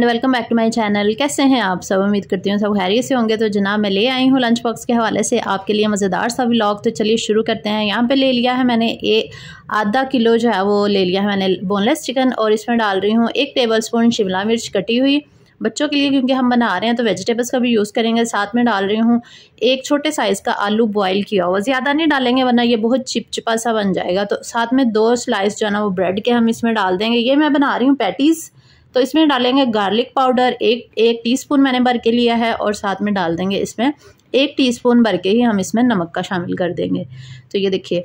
and welcome back to my channel कैसे हैं आप सब उम्मीद करती हूँ सब खैरियत से होंगे तो जनाब मैं ले आई हूँ लंच बॉक्स के हवाले से आपके लिए मज़ेदार सा व्लॉग तो चलिए शुरू करते हैं यहाँ पे ले लिया है मैंने ए आधा किलो जो है वो ले लिया है मैंने बोनलेस चिकन और इसमें डाल रही हूँ एक टेबल स्पून शिमला मिर्च कटी हुई बच्चों के लिए क्योंकि हम बना रहे हैं तो वेजिटेबल्स का भी यूज़ करेंगे साथ में डाल रही हूँ एक छोटे साइज़ का आलू बॉईल किया हुआ ज़्यादा नहीं डालेंगे वरना ये बहुत चिपचिपा सा बन जाएगा तो साथ में दो स्लाइस जो है ना वो ब्रेड के हम इसमें डाल देंगे ये मैं बना रही हूँ पैटीज़ तो इसमें डालेंगे गार्लिक पाउडर एक एक टीस्पून मैंने भर के लिया है और साथ में डाल देंगे इसमें एक टीस्पून भर के ही हम इसमें नमक का शामिल कर देंगे तो ये देखिए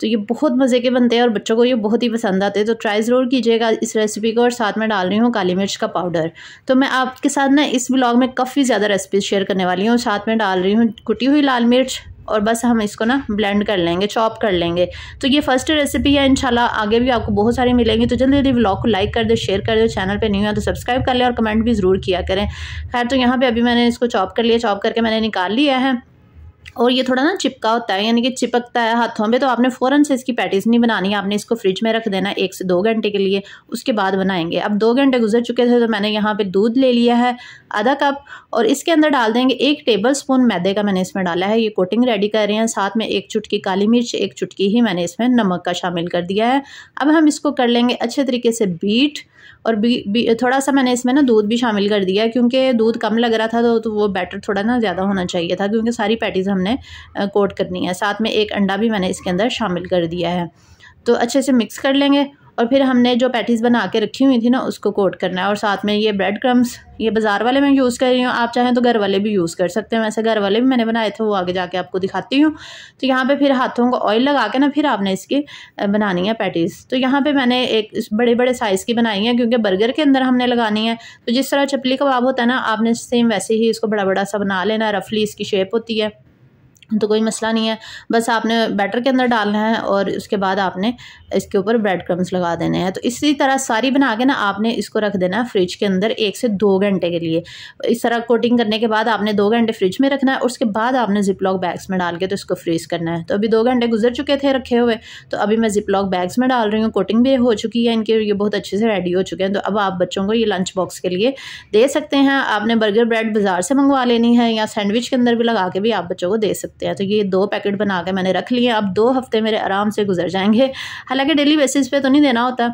तो ये बहुत मज़े के बनते हैं और बच्चों को ये बहुत ही पसंद आते हैं तो ट्राई ज़रूर कीजिएगा इस रेसिपी को और साथ में डाल रही हूँ काली मिर्च का पाउडर तो मैं आपके साथ ना इस ब्लॉग में काफ़ी ज़्यादा रेसिपी शेयर करने वाली हूँ साथ में डाल रही हूँ कुटी हुई लाल मिर्च और बस हम इसको ना ब्लेंड कर लेंगे चॉप कर लेंगे तो ये फर्स्ट रेसिपी है इंशाल्लाह आगे भी आपको बहुत सारी मिलेंगी तो जल्दी जल्दी व्लॉग को लाइक कर दो शेयर कर दो चैनल पे नहीं हुआ तो सब्सक्राइब कर लें और कमेंट भी ज़रूर किया करें खैर तो यहाँ पे अभी मैंने इसको चॉप कर लिया चॉप करके मैंने निकाल लिया है और ये थोड़ा ना चिपका होता है यानी कि चिपकता है हाथों में तो आपने फ़ौरन से इसकी पैटीज़ नहीं बनानी है आपने इसको फ्रिज में रख देना एक से दो घंटे के लिए उसके बाद बनाएंगे अब दो घंटे गुजर चुके थे तो मैंने यहाँ पे दूध ले लिया है आधा कप और इसके अंदर डाल देंगे एक टेबल स्पून मैदे का मैंने इसमें डाला है ये कोटिंग रेडी कर रहे हैं साथ में एक चुटकी काली मिर्च एक चुटकी ही मैंने इसमें नमक का शामिल कर दिया है अब हम इसको कर लेंगे अच्छे तरीके से बीट और बी, भी थोड़ा सा मैंने इसमें ना दूध भी शामिल कर दिया क्योंकि दूध कम लग रहा था तो, तो वो बैटर थोड़ा ना ज़्यादा होना चाहिए था क्योंकि सारी पैटीज़ हमने कोट करनी है साथ में एक अंडा भी मैंने इसके अंदर शामिल कर दिया है तो अच्छे से मिक्स कर लेंगे और फिर हमने जो पैटीज़ बना के रखी हुई थी ना उसको कोट करना है और साथ में ये ब्रेड क्रम्स ये बाज़ार वाले मैं यूज़ कर रही हूँ आप चाहें तो घर वाले भी यूज़ कर सकते हैं वैसे घर वाले भी मैंने बनाए थे वो आगे जाके आपको दिखाती हूँ तो यहाँ पे फिर हाथों को ऑयल लगा के ना फिर आपने इसकी बनानी है पैटीज़ तो यहाँ पर मैंने एक बड़े बड़े साइज़ की बनाई है क्योंकि बर्गर के अंदर हमने लगानी है तो जिस तरह चपली कबाब होता है ना आपने सेम वैसे ही इसको बड़ा बड़ा सा बना लेना रफली इसकी शेप होती है तो कोई मसला नहीं है बस आपने बैटर के अंदर डालना है और उसके बाद आपने इसके ऊपर ब्रेड क्रम्स लगा देने हैं तो इसी तरह सारी बना के ना आपने इसको रख देना है फ्रिज के अंदर एक से दो घंटे के लिए इस तरह कोटिंग करने के बाद आपने दो घंटे फ्रिज में रखना है और उसके बाद आपने जिप लॉक बैग्स में डाल के तो इसको फ्रीज़ करना है तो अभी दो घंटे गुजर चुके थे रखे हुए तो अभी मैं जिपलॉक बैग्स में डाल रही हूँ कोटिंग भी हो चुकी है इनके ये बहुत अच्छे से रेडी हो चुके हैं तो अब आप बच्चों को ये लंच बॉक्स के लिए दे सकते हैं आपने बर्गर ब्रेड बाज़ार से मंगवा लेनी है या सैंडविच के अंदर भी लगा के भी आप बच्चों को दे सकते सकते हैं तो ये दो पैकेट बना के मैंने रख लिए अब दो हफ्ते मेरे आराम से गुजर जाएंगे हालांकि डेली बेसिस पे तो नहीं देना होता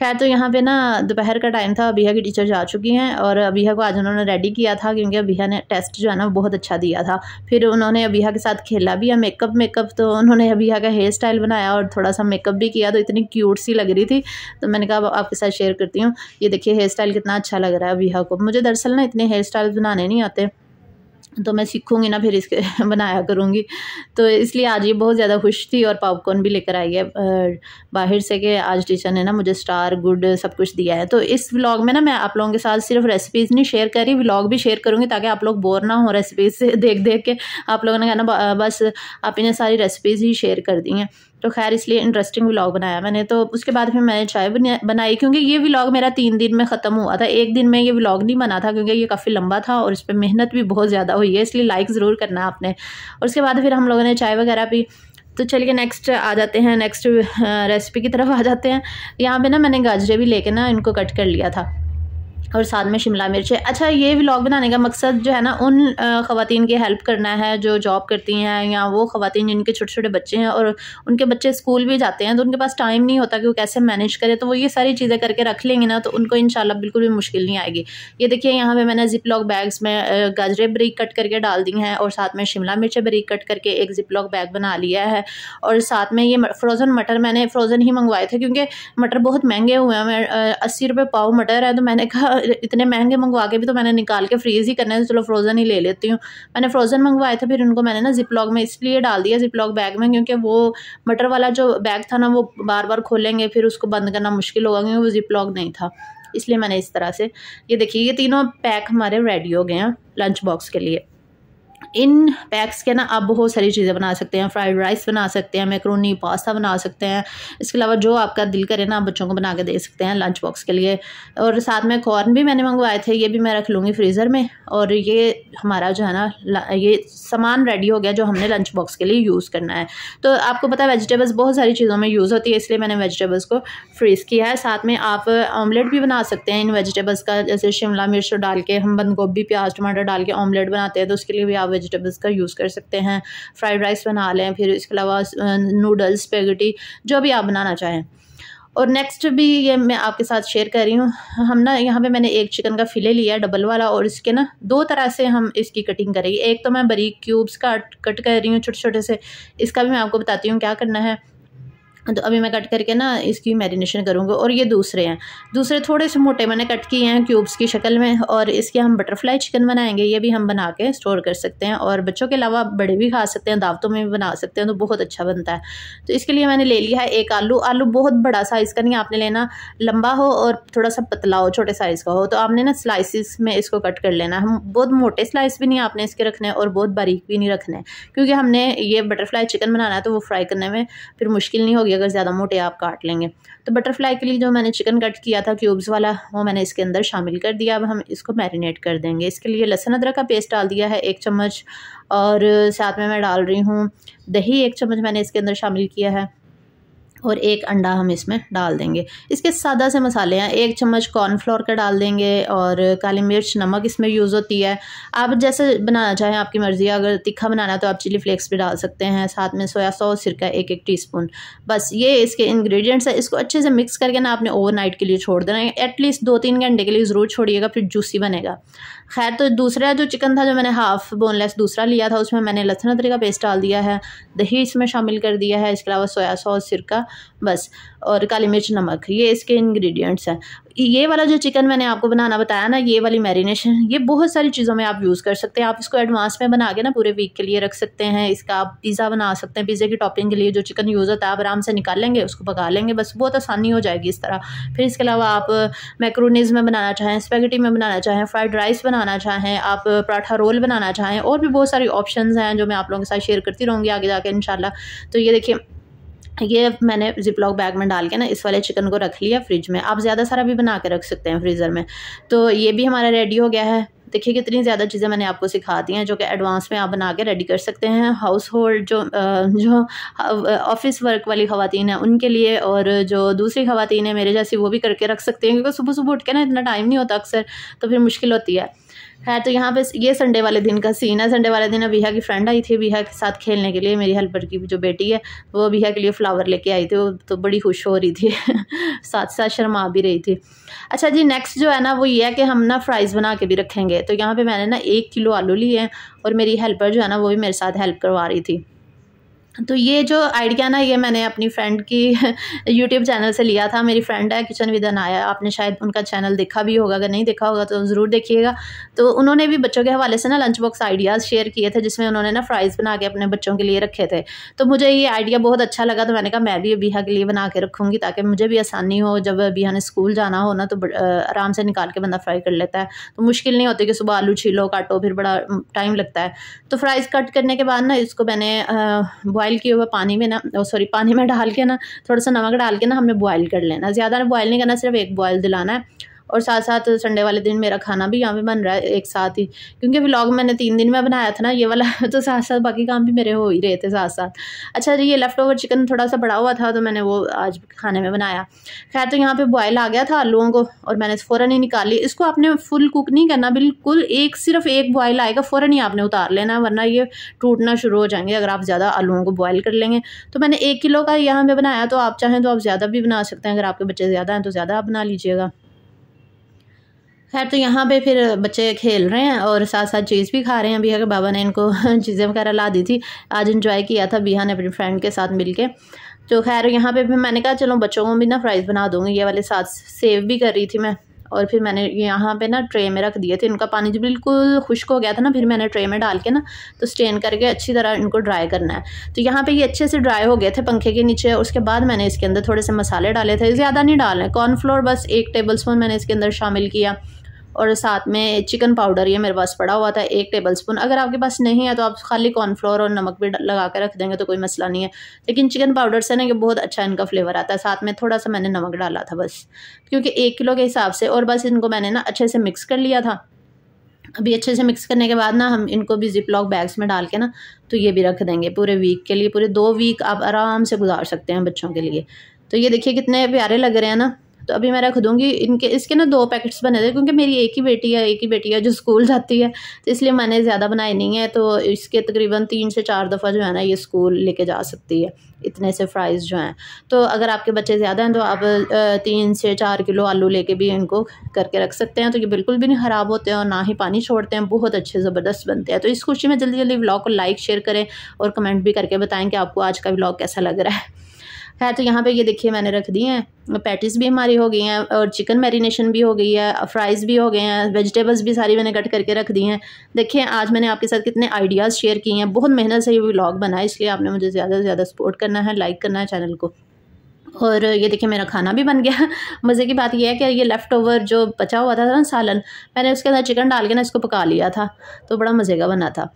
खैर तो यहाँ पे ना दोपहर का टाइम था अभिया की टीचर जा चुकी हैं और अभिया को आज उन्होंने रेडी किया था क्योंकि अभिया ने टेस्ट जो है ना बहुत अच्छा दिया था फिर उन्होंने अभिया के साथ खेला भी या मेकअप मेकअप तो उन्होंने अभिया का हेयर स्टाइल बनाया और थोड़ा सा मेकअप भी किया तो इतनी क्यूट सी लग रही थी तो मैंने कहा आपके साथ शेयर करती हूँ ये देखिए हेयर स्टाइल कितना अच्छा लग रहा है अभिया को मुझे दरअसल ना इतने हेयर स्टाइल बनाने नहीं आते तो मैं सीखूंगी ना फिर इसके बनाया करूँगी तो इसलिए आज ये बहुत ज़्यादा खुश थी और पॉपकॉर्न भी लेकर आई है बाहर से कि आज टीचर ने ना मुझे स्टार गुड सब कुछ दिया है तो इस व्लॉग में ना मैं आप लोगों के साथ सिर्फ रेसिपीज़ नहीं शेयर करी व्लॉग भी शेयर करूँगी ताकि आप लोग बोर ना हो रेसिपीज़ से देख देख के आप लोगों ने कहना बस आप इन्हें सारी रेसिपीज़ ही शेयर कर दी हैं तो खैर इसलिए इंटरेस्टिंग व्लॉग बनाया मैंने तो उसके बाद फिर मैंने चाय बनाई क्योंकि ये व्लॉग मेरा तीन दिन में ख़त्म हुआ था एक दिन में ये व्लॉग नहीं बना था क्योंकि ये काफ़ी लंबा था और इस पर मेहनत भी बहुत ज़्यादा हुई है इसलिए लाइक ज़रूर करना आपने और उसके बाद फिर हम लोगों ने चाय वगैरह पी तो चलिए नेक्स्ट आ जाते हैं नेक्स्ट रेसिपी की तरफ आ जाते हैं यहाँ पर ना मैंने गाजरे भी लेके ना इनको कट कर लिया था और साथ में शिमला मिर्च है अच्छा ये व्लॉग बनाने का मकसद जो है ना उन ख़वान की हेल्प करना है जो जॉब करती हैं या वो ख़वान जिनके छोटे छोटे बच्चे हैं और उनके बच्चे स्कूल भी जाते हैं तो उनके पास टाइम नहीं होता कि वो कैसे मैनेज करें तो वो ये सारी चीज़ें करके रख लेंगे ना तो उनको इन बिल्कुल भी मुश्किल नहीं आएगी ये देखिए यहाँ पर मैंने जिप लॉक बैग्स में गाजरे बरीक कट करके डाल दी हैं और साथ में शिमला मिर्चें बरीक कट करके एक जिप लॉक बैग बना लिया है और साथ में ये फ्रोज़न मटर मैंने फ्रोज़न ही मंगवाए थे क्योंकि मटर बहुत महंगे हुए हैं अस्सी रुपये पाव मटर है तो मैंने कहा इतने महंगे मंगवा के भी तो मैंने निकाल के फ्रीज़ ही करने तो चलो फ्रोज़न ही ले लेती हूँ मैंने फ्रोज़न मंगवाए थे फिर उनको मैंने ना जिपलॉग में इसलिए डाल दिया जिपलॉग बैग में क्योंकि वो मटर वाला जो बैग था ना वो बार बार खोलेंगे फिर उसको बंद करना मुश्किल होगा क्योंकि वो जिपलॉग नहीं था इसलिए मैंने इस तरह से ये देखिए ये तीनों पैक हमारे रेडी हो गए हैं लंच बॉक्स के लिए इन पैक्स के ना आप बहुत सारी चीज़ें बना सकते हैं फ्राइड राइस बना सकते हैं मैक्रोनी पास्ता बना सकते हैं इसके अलावा जो आपका दिल करे ना आप बच्चों को बना के दे सकते हैं लंच बॉक्स के लिए और साथ में कॉर्न भी मैंने मंगवाए थे ये भी मैं रख लूँगी फ्रीज़र में और ये हमारा जो है ना ये सामान रेडी हो गया जो हमने लंच बॉक्स के लिए यूज़ करना है तो आपको पता है वेजिटेबल्स बहुत सारी चीज़ों में यूज़ होती है इसलिए मैंने वेजिटेबल्स को फ्रीज़ किया है साथ में आप ऑमलेट भी बना सकते हैं इन वेजिटेबल्स का जैसे शिमला मिर्च तो डाल के हम बंद गोभी प्याज टमाटर डाल के ऑमलेट बनाते हैं तो उसके लिए भी आप वेजिटेबल्स का यूज़ कर सकते हैं फ्राइड राइस बना लें फिर इसके अलावा नूडल्स पेगटी जो भी आप बनाना चाहें और नेक्स्ट भी ये मैं आपके साथ शेयर कर रही हूँ हम ना यहाँ पे मैंने एक चिकन का फिले लिया डबल वाला और इसके ना दो तरह से हम इसकी कटिंग करेंगे एक तो मैं बरीक क्यूब्स का कट कर रही हूँ छोटे छोटे से इसका भी मैं आपको बताती हूँ क्या करना है तो अभी मैं कट करके ना इसकी मैरिनेशन करूँगी और ये दूसरे हैं दूसरे थोड़े से मोटे मैंने कट किए हैं क्यूब्स की शक्ल में और इसके हम बटरफ्लाई चिकन बनाएंगे ये भी हम बना के स्टोर कर सकते हैं और बच्चों के अलावा बड़े भी खा सकते हैं दावतों में भी बना सकते हैं तो बहुत अच्छा बनता है तो इसके लिए मैंने ले लिया है एक आलू आलू बहुत बड़ा साइज़ का नहीं आपने लेना लंबा हो और थोड़ा सा पतला हो छोटे साइज़ का हो तो आपने ना स्लाइसिस में इसको कट कर लेना हम बहुत मोटे स्लाइस भी नहीं आपने इसके रखने और बहुत बारीक भी नहीं रखने क्योंकि हमने ये बटरफ्लाई चिकन बनाना है तो वो फ्राई करने में फिर मुश्किल नहीं होगी होगी अगर ज़्यादा मोटे आप काट लेंगे तो बटरफ्लाई के लिए जो मैंने चिकन कट किया था क्यूब्स वाला वो मैंने इसके अंदर शामिल कर दिया अब हम इसको मैरिनेट कर देंगे इसके लिए लहसुन अदरक का पेस्ट डाल दिया है एक चम्मच और साथ में मैं डाल रही हूँ दही एक चम्मच मैंने इसके अंदर शामिल किया है और एक अंडा हम इसमें डाल देंगे इसके सादा से मसाले हैं एक चम्मच कॉर्नफ्लोर का डाल देंगे और काली मिर्च नमक इसमें यूज़ होती है आप जैसे बनाना चाहें आपकी मर्ज़ी है अगर तीखा बनाना है तो आप चिली फ्लेक्स भी डाल सकते हैं साथ में सोया सॉस सिरका एक एक टीस्पून बस ये इसके इंग्रेडिएंट्स है इसको अच्छे से मिक्स करके ना आपने नाइट के लिए छोड़ देना है एटलीस्ट दो तीन घंटे के लिए ज़रूर छोड़िएगा फिर जूसी बनेगा खैर तो दूसरा जो चिकन था जो मैंने हाफ़ बोनलेस दूसरा लिया था उसमें मैंने लहसुन अदरक का पेस्ट डाल दिया है दही इसमें शामिल कर दिया है इसके अलावा सोया सॉस सिरका बस और काली मिर्च नमक ये इसके इंग्रेडिएंट्स हैं ये वाला जो चिकन मैंने आपको बनाना बताया ना ये वाली मैरिनेशन ये बहुत सारी चीज़ों में आप यूज़ कर सकते हैं आप इसको एडवांस में बना के ना पूरे वीक के लिए रख सकते हैं इसका आप पिज़्ज़ा बना सकते हैं पिज़्ज़े की टॉपिंग के लिए जो चिकन यूज़ होता है आप आराम से निकाल लेंगे उसको पका लेंगे बस बहुत आसानी हो जाएगी इस तरह फिर इसके अलावा आप मैक्रोनीज़ में बनाना चाहें स्पैगेटी में बनाना चाहें फ्राइड राइस बनाना चाहें आप पराठा रोल बनाना चाहें और भी बहुत सारी ऑप्शन हैं जो मैं आप लोगों के साथ शेयर करती रहूँगी आगे जाकर इन तो ये देखिए ये मैंने जिपलॉक बैग में डाल के ना इस वाले चिकन को रख लिया फ्रिज में आप ज़्यादा सारा भी बना के रख सकते हैं फ्रीज़र में तो ये भी हमारा रेडी हो गया है देखिए कितनी ज़्यादा चीज़ें मैंने आपको सिखा दी हैं जो कि एडवांस में आप बना के रेडी कर सकते हैं हाउस होल्ड जो जो ऑफिस वर्क वाली खातन हैं उनके लिए और जो दूसरी खातन है मेरे जैसी वो भी करके रख सकते हैं क्योंकि सुबह सुबह उठ के ना इतना टाइम नहीं होता अक्सर तो फिर मुश्किल होती है है तो यहाँ पे ये संडे वाले दिन का सीन है संडे वाले दिन अबिया की फ्रेंड आई थी अबिया के साथ खेलने के लिए मेरी हेल्पर की जो बेटी है वो अबिया के लिए फ्लावर लेके आई थी वो तो बड़ी खुश हो रही थी साथ साथ शर्मा भी रही थी अच्छा जी नेक्स्ट जो है ना वो ये है कि हम ना फ्राइज़ बना के भी रखेंगे तो यहाँ पर मैंने ना एक किलो आलू लिए हैं और मेरी हेल्पर जो है ना वो भी मेरे साथ हेल्प करवा रही थी तो ये जो आइडिया ना ये मैंने अपनी फ्रेंड की यूट्यूब चैनल से लिया था मेरी फ्रेंड है किचन विदन आया आपने शायद उनका चैनल देखा भी होगा अगर नहीं देखा होगा तो ज़रूर देखिएगा तो उन्होंने भी बच्चों के हवाले से ना लंच बॉक्स आइडियाज़ शेयर किए थे जिसमें उन्होंने ना फ्राइज़ बना के अपने बच्चों के लिए रखे थे तो मुझे ये आइडिया बहुत अच्छा लगा तो मैंने कहा मैं भी अबीहा के लिए बना के रखूँगी ताकि मुझे भी आसानी हो जब अबीहा ने स्कूल जाना हो ना तो आराम से निकाल के बंदा फ्राई कर लेता है तो मुश्किल नहीं होती कि सुबह आलू छीलो काटो फिर बड़ा टाइम लगता है तो फ्राइज़ कट करने के बाद ना इसको मैंने बॉयल बॉयल किए हुए पानी में ना सॉरी पानी में डाल के ना थोड़ा सा नमक डाल के ना हमें बॉयल कर लेना ज़्यादा बॉयल नहीं करना सिर्फ एक बॉयल दिलाना है और साथ साथ संडे वाले दिन मेरा खाना भी यहाँ पे बन रहा है एक साथ ही क्योंकि व्लॉग मैंने तीन दिन में बनाया था ना ये वाला तो साथ साथ बाकी काम भी मेरे हो ही रहे थे साथ साथ अच्छा ये लेफ़्ट ओवर चिकन थोड़ा सा बड़ा हुआ था तो मैंने वो आज खाने में बनाया खैर तो यहाँ पर बॉयल आ गया था आलुओं को और मैंने फ़ौर ही निकाली इसको आपने फुल कुक नहीं करना बिल्कुल एक सिर्फ एक बॉयल आएगा फ़ौर ही आपने उतार लेना वरना ये टूटना शुरू हो जाएंगे अगर आप ज़्यादा आलुओं को बॉयल कर लेंगे तो मैंने एक किलो का यहाँ पर बनाया तो आप चाहें तो आप ज़्यादा भी बना सकते हैं अगर आपके बच्चे ज़्यादा हैं तो ज़्यादा आप बना लीजिएगा खैर तो यहाँ पे फिर बच्चे खेल रहे हैं और साथ साथ चीज़ भी खा रहे हैं बिया के बाबा ने इनको चीज़ें वगैरह ला दी थी आज इन्जॉय किया था बिया ने अपनी फ्रेंड के साथ मिलके तो खैर यहाँ पे भी मैंने कहा चलो बच्चों को भी ना फ्राइज़ बना दूँगी ये वाले साथ सेव भी कर रही थी मैं और फिर मैंने यहाँ पे ना ट्रे में रख दिए थे इनका पानी जो तो बिल्कुल खुश्क हो गया था ना फिर मैंने ट्रे में डाल के ना तो स्टेन करके अच्छी तरह इनको ड्राई करना है तो यहाँ पे ये अच्छे से ड्राई हो गए थे पंखे के नीचे उसके बाद मैंने इसके अंदर थोड़े से मसाले डाले थे ज़्यादा नहीं डाले कॉर्नफ्लोर बस एक टेबल स्पून मैंने इसके अंदर शामिल किया और साथ में चिकन पाउडर ये मेरे पास पड़ा हुआ था एक टेबल स्पून अगर आपके पास नहीं है तो आप खाली कॉर्नफ्लोर और नमक भी लगा कर रख देंगे तो कोई मसला नहीं है लेकिन चिकन पाउडर से ना कि बहुत अच्छा इनका फ्लेवर आता है साथ में थोड़ा सा मैंने नमक डाला था बस क्योंकि एक किलो के हिसाब से और बस इनको मैंने ना अच्छे से मिक्स कर लिया था अभी अच्छे से मिक्स करने के बाद ना हम इनको भी जिप लॉक बैग्स में डाल के ना तो ये भी रख देंगे पूरे वीक के लिए पूरे दो वीक आप आराम से गुजार सकते हैं बच्चों के लिए तो ये देखिए कितने प्यारे लग रहे हैं ना तो अभी मैं रख दूँगी इनके इसके ना दो पैकेट्स बने थे क्योंकि मेरी एक ही बेटी है एक ही बेटी है जो स्कूल जाती है तो इसलिए मैंने ज़्यादा बनाए नहीं है तो इसके तकरीबन तीन से चार दफ़ा जो है ना ये स्कूल लेके जा सकती है इतने से फ्राइज़ जो हैं तो अगर आपके बच्चे ज़्यादा हैं तो आप तीन से चार किलो आलू लेके भी इनको करके रख सकते हैं तो ये बिल्कुल भी नहीं ख़राब होते हैं और ना ही पानी छोड़ते हैं बहुत अच्छे ज़बरदस्त बनते हैं तो इस खुशी में जल्दी जल्दी ब्लॉग को लाइक शेयर करें और कमेंट भी करके बताएं कि आपको आज का ब्लॉग कैसा लग रहा है है तो यहाँ पे ये देखिए मैंने रख दिए हैं पैटिस भी हमारी हो गई हैं और चिकन मैरिनेशन भी हो गई है फ्राइज़ भी हो गए हैं वेजिटेबल्स भी सारी मैंने कट करके रख दी हैं देखिए आज मैंने आपके साथ कितने आइडियाज़ शेयर किए हैं बहुत मेहनत से ये व्लॉग बना है इसलिए आपने मुझे ज़्यादा से ज़्यादा सपोर्ट करना है लाइक करना है चैनल को और ये देखिए मेरा खाना भी बन गया मज़े की बात यह है कि ये लेफ़्ट ओवर जो बचा हुआ था ना सालन मैंने उसके अंदर चिकन डाल के ना इसको पका लिया था तो बड़ा मज़े का बना था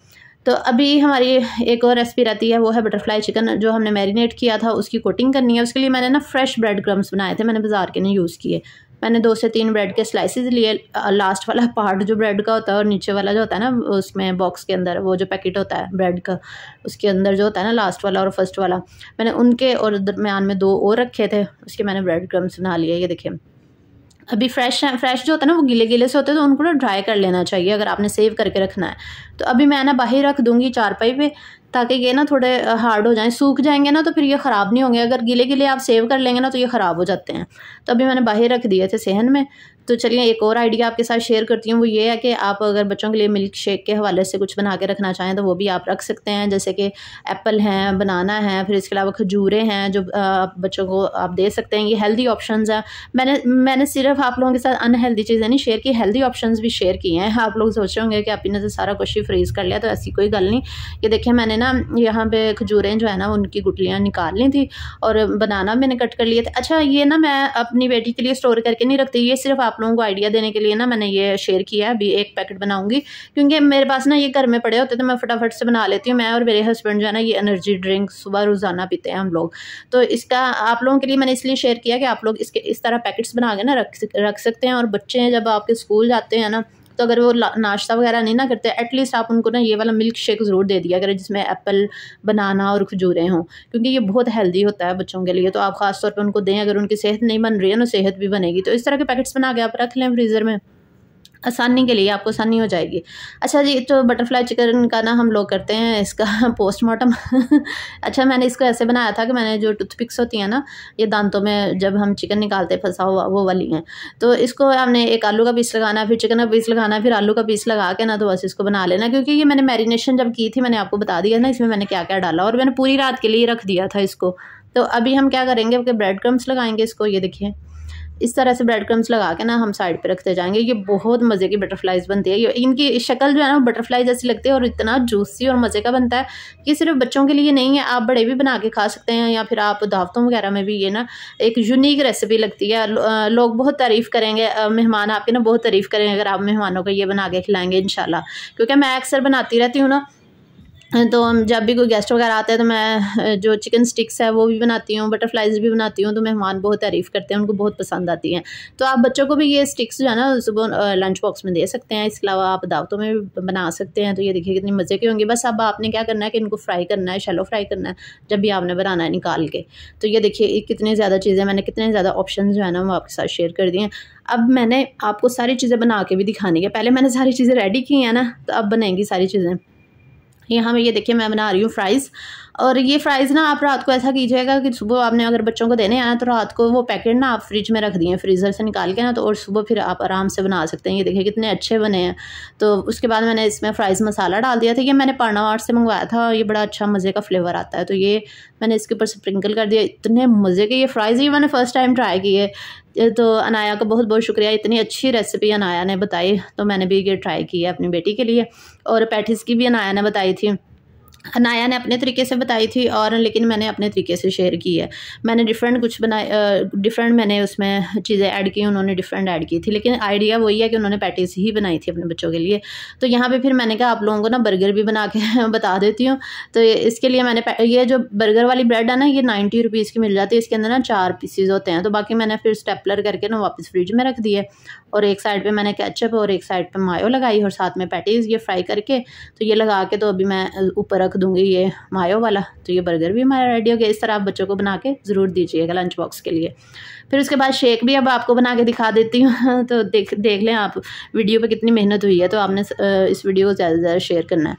तो अभी हमारी एक और रेसिपी रहती है वो है बटरफ्लाई चिकन जो हमने मैरिनेट किया था उसकी कोटिंग करनी है उसके लिए मैंने ना फ्रेश ब्रेड क्रम्स बनाए थे मैंने बाजार के नहीं यूज़ किए मैंने दो से तीन ब्रेड के स्लाइसेस लिए लास्ट वाला पार्ट जो ब्रेड का होता है और नीचे वाला जो होता है ना उसमें बॉक्स के अंदर वो जो पैकेट होता है ब्रेड का उसके अंदर जो होता है ना लास्ट वाला और फर्स्ट वाला मैंने उनके और दरमियान में दो और रखे थे उसके मैंने ब्रेड क्रम्स बना लिए ये देखिए अभी फ्रेश फ्रेश जो होता है ना वो गीले गीले से होते हैं तो उनको ना ड्राई कर लेना चाहिए अगर आपने सेव करके रखना है तो अभी मैं ना बाहर रख दूँगी चारपाई पे ताकि ये ना थोड़े हार्ड हो जाएं सूख जाएंगे ना तो फिर ये ख़राब नहीं होंगे अगर गिले गिले आप सेव कर लेंगे ना तो ये ख़राब हो जाते हैं तो अभी मैंने बाहर रख दिए थे सेहन में तो चलिए एक और आइडिया आपके साथ शेयर करती हूँ वो ये है कि आप अगर बच्चों के लिए मिल्क शेक के हवाले से कुछ बना के रखना चाहें तो वो भी आप रख सकते हैं जैसे कि एप्पल हैं बनाना है फिर इसके अलावा खजूरें हैं जो आप बच्चों को आप दे सकते हैं ये हेल्दी ऑप्शन हैं मैंने मैंने सिर्फ आप लोगों के साथ अनहेल्दी चीज़ें नहीं शेयर की हेल्दी ऑप्शन भी शेयर किए हैं आप लोग सोच रहे होंगे कि आप इन्हें सारा कुछ फ्रीज़ कर लिया तो ऐसी कोई गल नहीं ये देखिए मैंने ना यहाँ पे खजूरें जो है ना उनकी गुटलियाँ निकाल ली थी और बनाना मैंने कट कर लिए थे अच्छा ये ना मैं अपनी बेटी के लिए स्टोर करके नहीं रखती ये सिर्फ आप लोगों को आइडिया देने के लिए ना मैंने ये शेयर किया है अभी एक पैकेट बनाऊँगी क्योंकि मेरे पास ना ये घर में पड़े होते तो मैं फटाफट से बना लेती हूँ मैं और मेरे हस्बैंड जो है ना ये एनर्जी ड्रिंक सुबह रोज़ाना पीते हैं हम लोग तो इसका आप लोगों के लिए मैंने इसलिए शेयर किया कि आप लोग इसके इस तरह पैकेट्स बना के ना रख रख सकते हैं और बच्चे हैं जब आपके स्कूल जाते हैं ना तो अगर वो नाश्ता वगैरह नहीं ना करते एटलीस्ट आप उनको ना ये वाला मिल्क शेक ज़रूर दे दिया करें जिसमें एप्पल बनाना और खजूरें हों क्योंकि ये बहुत हेल्दी होता है बच्चों के लिए तो आप ख़ासतौर पर उनको दें अगर उनकी सेहत नहीं बन रही है ना सेहत भी बनेगी तो इस तरह के पैकेट्स बना के आप रख लें फ्रीज़र में आसानी के लिए आपको आसानी हो जाएगी अच्छा जी तो बटरफ्लाई चिकन का ना हम लोग करते हैं इसका पोस्टमार्टम अच्छा मैंने इसको ऐसे बनाया था कि मैंने जो टूथपिक्स होती हैं ना ये दांतों में जब हम चिकन निकालते फंसा हुआ वो वाली हैं तो इसको हमने एक आलू का पीस लगाना फिर चिकन का पीस लगाना फिर आलू का पीस लगा के ना तो बस इसको बना लेना क्योंकि ये मैंने मैरिनेशन जब की थी मैंने आपको बता दिया ना इसमें मैंने क्या क्या डाला और मैंने पूरी रात के लिए रख दिया था इसको तो अभी हम क्या करेंगे ब्रेड क्रम्स लगाएंगे इसको ये देखिए इस तरह से ब्रेड क्रम्स लगा के ना हम साइड पे रखते जाएंगे ये बहुत मज़े की बटरफ्लाइज बनती है इनकी शक्ल जो है ना बटरफ्लाई जैसी लगती है और इतना जूसी और मज़े का बनता है कि सिर्फ बच्चों के लिए नहीं है आप बड़े भी बना के खा सकते हैं या फिर आप दावतों वगैरह में भी ये ना एक यूनिक रेसिपी लगती है लोग बहुत तारीफ़ करेंगे मेहमान आपके ना बहुत तारीफ़ करेंगे अगर आप मेहमानों को ये बना के खिलाएंगे इन क्योंकि मैं अक्सर बनाती रहती हूँ ना तो हम जब भी कोई गेस्ट वगैरह आता है तो मैं जो चिकन स्टिक्स है वो भी बनाती हूँ बटरफ्लाइज भी बनाती हूँ तो मेहमान बहुत तारीफ़ करते हैं उनको बहुत पसंद आती हैं तो आप बच्चों को भी ये स्टिक्स जो है ना सुबह लंच बॉक्स में दे सकते हैं इसके अलावा आप दावतों में भी बना सकते हैं तो ये देखिए कितनी मज़े के होंगे बस अब आपने क्या करना है कि इनको फ्राई करना है शेलो फ्राई करना है जब भी आपने बनाना है निकाल के तो ये देखिए कितने ज़्यादा चीज़ें मैंने कितने ज़्यादा ऑप्शन जो है ना वो आपके साथ शेयर कर दिए हैं अब मैंने आपको सारी चीज़ें बना के भी दिखानी है पहले मैंने सारी चीज़ें रेडी की हैं ना तो अब बनाएंगी सारी चीज़ें यहाँ मैं ये देखिए मैं बना रही हूँ फ्राइज़ और ये फ्राइज़ ना आप रात को ऐसा कीजिएगा कि सुबह आपने अगर बच्चों को देने आना तो रात को वो पैकेट ना आप फ्रिज में रख दिए फ्रीज़र से निकाल के ना तो और सुबह फिर आप आराम से बना सकते हैं ये देखिए कितने अच्छे बने हैं तो उसके बाद मैंने इसमें फ्राइज़ मसाला डाल दिया था ये मैंने पार्नावाट से मंगवाया था और ये बड़ा अच्छा मज़े का फ्लेवर आता है तो ये मैंने इसके ऊपर स्प्रिंकल कर दिया इतने मज़े के ये फ्राइज़ ये मैंने फ़र्स्ट टाइम ट्राई किए तो अनाया का बहुत बहुत शुक्रिया इतनी अच्छी रेसिपी अनाया ने बताई तो मैंने भी ये ट्राई की है अपनी बेटी के लिए और पैटिस की भी अनाया ने बताई थी अनाया ने अपने तरीके से बताई थी और लेकिन मैंने अपने तरीके से शेयर की है मैंने डिफरेंट कुछ बनाए डिफरेंट मैंने उसमें चीज़ें ऐड की उन्होंने डिफरेंट ऐड की थी लेकिन आइडिया वही है कि उन्होंने पैटीज ही बनाई थी अपने बच्चों के लिए तो यहाँ पे फिर मैंने कहा आप लोगों को ना बर्गर भी बना के बता देती हूँ तो इसके लिए मैंने ये जो बर्गर वाली ब्रेड है ना ये नाइन्टी रुपीज़ की मिल जाती है इसके अंदर ना चार पीसीज होते हैं तो बाकी मैंने फिर स्टेपलर करके ना वापस फ्रिज में रख दिए और एक साइड पर मैंने कैचअप और एक साइड पर मायो लगाई और साथ में पैटीज़ ये फ्राई करके तो ये लगा के तो अभी मैं ऊपर रख रख दूँगी ये मायो वाला तो ये बर्गर भी हमारा रेडी हो गया इस तरह आप बच्चों को बना के ज़रूर दीजिएगा लंच बॉक्स के लिए फिर उसके बाद शेक भी अब आपको बना के दिखा देती हूँ तो देख देख लें आप वीडियो पर कितनी मेहनत हुई है तो आपने इस वीडियो को ज़्यादा से ज़्यादा शेयर करना है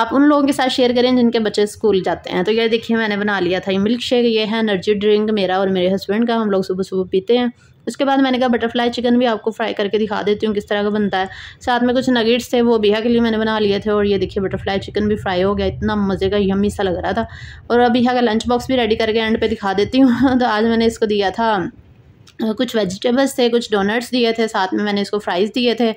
आप उन लोगों के साथ शेयर करें जिनके बच्चे स्कूल जाते हैं तो ये देखिए मैंने बना लिया था ये मिल्क शेक ये है एनर्जी ड्रिंक मेरा और मेरे हस्बैंड का हम लोग सुबह सुबह पीते हैं उसके बाद मैंने कहा बटरफ्लाई चिकन भी आपको फ्राई करके दिखा देती हूँ किस तरह का बनता है साथ में कुछ नगेट्स थे वो बिहा के लिए मैंने बना लिए थे और ये देखिए बटरफ्लाई चिकन भी फ्राई हो गया इतना मज़े का यमी सा लग रहा था और अब बिहा का लंच बॉक्स भी रेडी करके एंड पे दिखा देती हूँ तो आज मैंने इसको दिया था कुछ वेजिटेबल्स थे कुछ डोनट्स दिए थे साथ में मैंने इसको फ्राइज़ दिए थे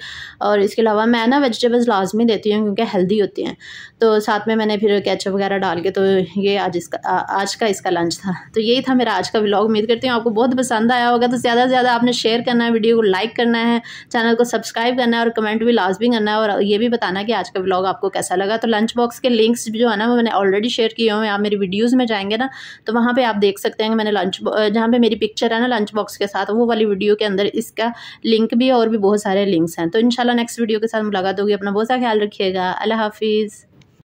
और इसके अलावा मैं ना वेजिटेबल्स लाजमी देती हूँ क्योंकि हेल्दी होती हैं तो साथ में मैंने फिर कैचअप वगैरह डाल के तो ये आज इसका आ, आज का इसका लंच था तो यही था मेरा आज का व्लॉग उम्मीद करती हूँ आपको बहुत पसंद आया होगा तो ज़्यादा से ज़्यादा आपने शेयर करना है वीडियो को लाइक करना है चैनल को सब्सक्राइब करना है और कमेंट भी लाजमी करना है और ये भी बताना कि आज का व्लॉग आपको कैसा लगा तो लंच बॉक्स के लिंक्स जो है ना वो मैंने ऑलरेडी शेयर किए हुए हैं आप मेरी वीडियोज़ में जाएंगे ना तो वहाँ पर आप देख सकते हैं मैंने लंच जहाँ पर मेरी पिक्चर है ना लंच बॉक्स के के साथ वो वाली वीडियो के अंदर इसका लिंक भी है और भी बहुत सारे लिंक्स हैं तो इनशाला नेक्स्ट वीडियो के साथ मुलाकात होगी अपना बहुत सा ख्याल रखिएगा अल्लाह हाफिज़